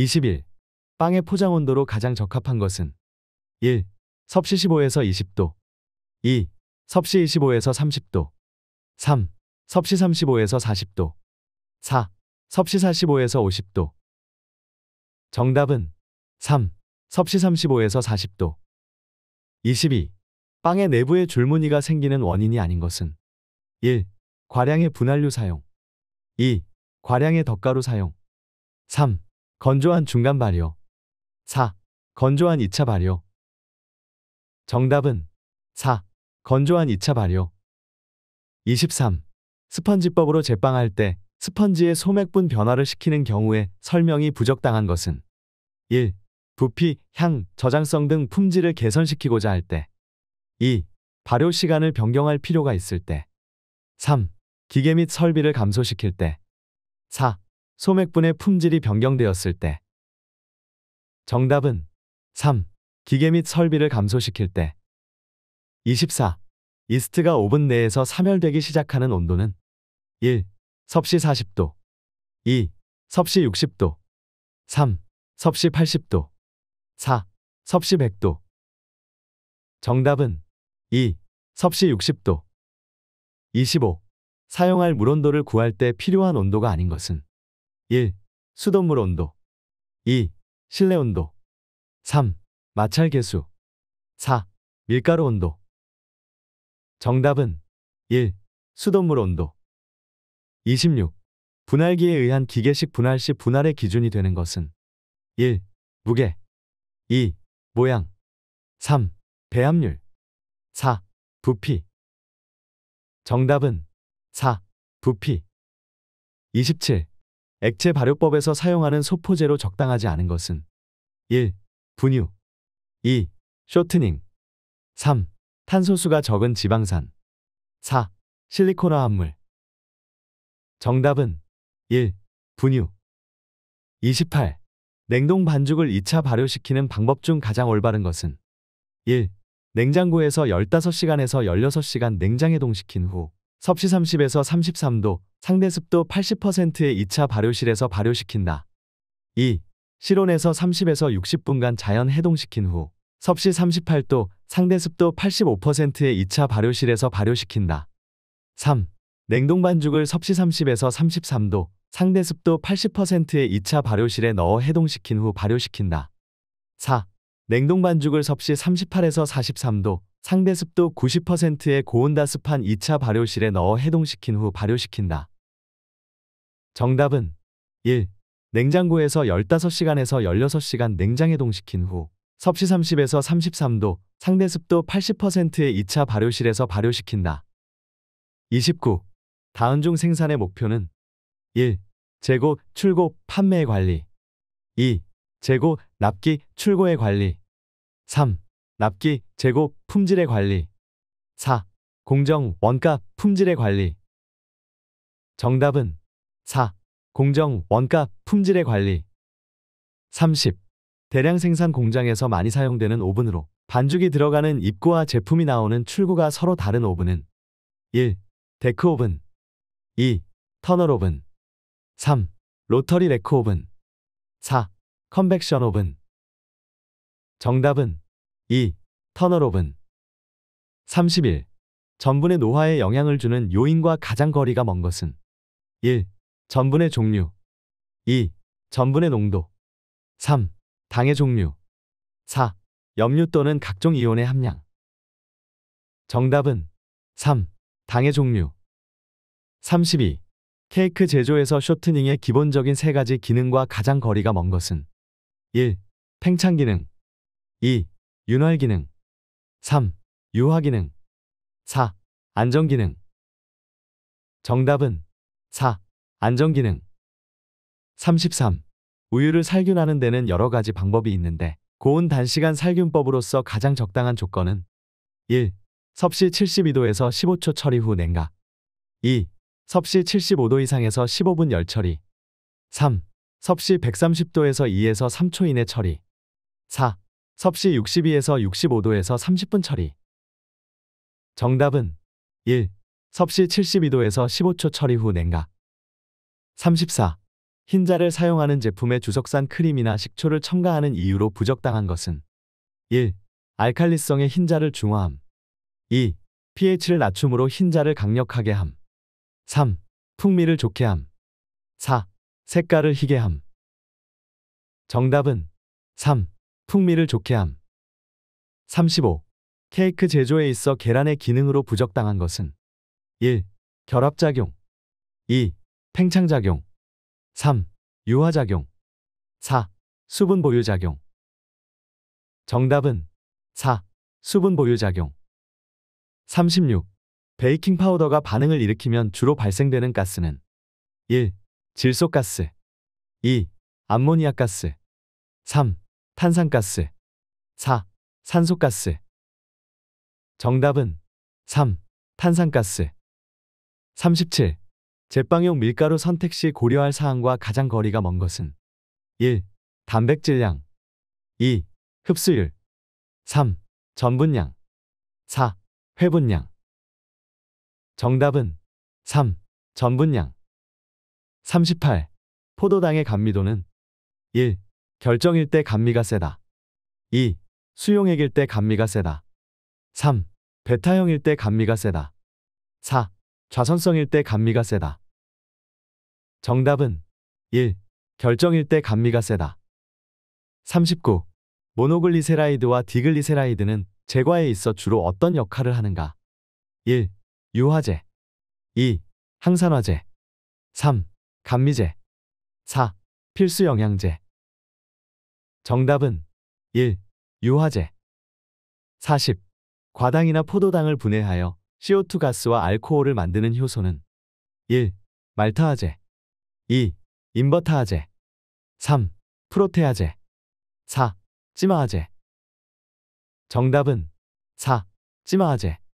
21. 빵의 포장 온도로 가장 적합한 것은 1. 섭씨 15에서 20도 2. 섭씨 25에서 30도 3. 섭씨 35에서 40도 4. 섭씨 45에서 50도 정답은 3. 섭씨 35에서 40도 22. 빵의 내부에 줄무늬가 생기는 원인이 아닌 것은 1. 과량의 분할류 사용 2. 과량의 덧가루 사용 3. 건조한 중간 발효 4. 건조한 2차 발효 정답은 4. 건조한 2차 발효 23. 스펀지법으로 제빵할 때 스펀지의 소맥분 변화를 시키는 경우에 설명이 부적당한 것은 1. 부피, 향, 저장성 등 품질을 개선시키고자 할 때 2. 발효 시간을 변경할 필요가 있을 때 3. 기계 및 설비를 감소시킬 때 4. 소맥분의 품질이 변경되었을 때 정답은 3. 기계 및 설비를 감소시킬 때 24. 이스트가 5분 내에서 사멸되기 시작하는 온도는 1. 섭씨 40도 2. 섭씨 60도 3. 섭씨 80도 4. 섭씨 100도 정답은 2. 섭씨 60도 25. 사용할 물온도를 구할 때 필요한 온도가 아닌 것은 1. 수돗물 온도 2. 실내 온도 3. 마찰 개수 4. 밀가루 온도 정답은 1. 수돗물 온도 26. 분할기에 의한 기계식 분할 시 분할의 기준이 되는 것은 1. 무게 2. 모양 3. 배합률 4. 부피 정답은 4. 부피 27. 액체 발효법에서 사용하는 소포제로 적당하지 않은 것은 1. 분유 2. 쇼트닝 3. 탄소수가 적은 지방산 4. 실리콘화 합물 정답은 1. 분유 28. 냉동 반죽을 2차 발효시키는 방법 중 가장 올바른 것은 1. 냉장고에서 15시간에서 16시간 냉장해동시킨 후 섭씨 30에서 33도, 상대 습도 80%의 2차 발효실에서 발효시킨다. 2. 실온에서 30에서 60분간 자연 해동시킨 후 섭씨 38도, 상대 습도 85%의 2차 발효실에서 발효시킨다. 3. 냉동 반죽을 섭씨 30에서 33도, 상대 습도 80%의 2차 발효실에 넣어 해동시킨 후 발효시킨다. 4. 냉동 반죽을 섭씨 38에서 43도, 상대 습도 90%의 고온다습한 2차 발효실에 넣어 해동시킨 후 발효시킨다. 정답은 1. 냉장고에서 15시간에서 16시간 냉장 해동시킨 후 섭씨 30에서 33도, 상대 습도 80%의 2차 발효실에서 발효시킨다. 29. 다음중 생산의 목표는 1. 재고, 출고, 판매 관리 2. 재고, 납기, 출고의 관리 3. 납기, 재고, 품질의 관리 4. 공정, 원가, 품질의 관리 정답은 4. 공정, 원가, 품질의 관리 30. 대량 생산 공장에서 많이 사용되는 오븐으로 반죽이 들어가는 입구와 제품이 나오는 출구가 서로 다른 오븐은 1. 데크 오븐 2. 터널 오븐 3. 로터리 레크 오븐 4. 컨벡션 오븐 정답은 2. 터널 오븐 31. 전분의 노화에 영향을 주는 요인과 가장 거리가 먼 것은 1. 전분의 종류 2. 전분의 농도 3. 당의 종류 4. 염류 또는 각종 이온의 함량 정답은 3. 당의 종류 32. 케이크 제조에서 쇼트닝의 기본적인 세 가지 기능과 가장 거리가 먼 것은 1. 팽창 기능 2. 윤활 기능 3. 유화 기능 4. 안정 기능 정답은 4. 안정 기능 33. 우유를 살균하는 데는 여러 가지 방법이 있는데 고온 단시간 살균법으로서 가장 적당한 조건은 1. 섭씨 72도에서 15초 처리 후 냉각 2. 섭씨 75도 이상에서 15분 열처리 3. 섭씨 130도에서 2에서 3초 이내 처리. 4. 섭씨 62에서 65도에서 30분 처리. 정답은 1. 섭씨 72도에서 15초 처리 후 냉각. 34. 흰자를 사용하는 제품의 주석산 크림이나 식초를 첨가하는 이유로 부적당한 것은 1. 알칼리성의 흰자를 중화함 2. pH를 낮춤으로 흰자를 강력하게 함 3. 풍미를 좋게 함 4. 색깔을 희게 함. 정답은 3. 풍미를 좋게 함. 35. 케이크 제조에 있어 계란의 기능으로 부적당한 것은 1. 결합작용 2. 팽창작용 3. 유화작용 4. 수분 보유작용 정답은 4. 수분 보유작용 36. 베이킹 파우더가 반응을 일으키면 주로 발생되는 가스는 1. 질소가스 2. 암모니아가스 3. 탄산가스 4. 산소가스 정답은 3. 탄산가스 37. 제빵용 밀가루 선택 시 고려할 사항과 가장 거리가 먼 것은 1. 단백질량 2. 흡수율 3. 전분량 4. 회분량 정답은 3. 전분량 38. 포도당의 감미도는 1. 결정일 때 감미가 세다. 2. 수용액일 때 감미가 세다. 3. 베타형일 때 감미가 세다. 4. 좌선성일 때 감미가 세다. 정답은 1. 결정일 때 감미가 세다. 39. 모노글리세라이드와 디글리세라이드는 제과에 있어 주로 어떤 역할을 하는가? 1. 유화제 2. 항산화제 3. 감미제 4. 필수 영양제 정답은 1. 유화제 40. 과당이나 포도당을 분해하여 CO2 가스와 알코올을 만드는 효소는 1. 말타아제 2. 인버타아제 3. 프로테아제 4. 찌마아제 정답은 4. 찌마아제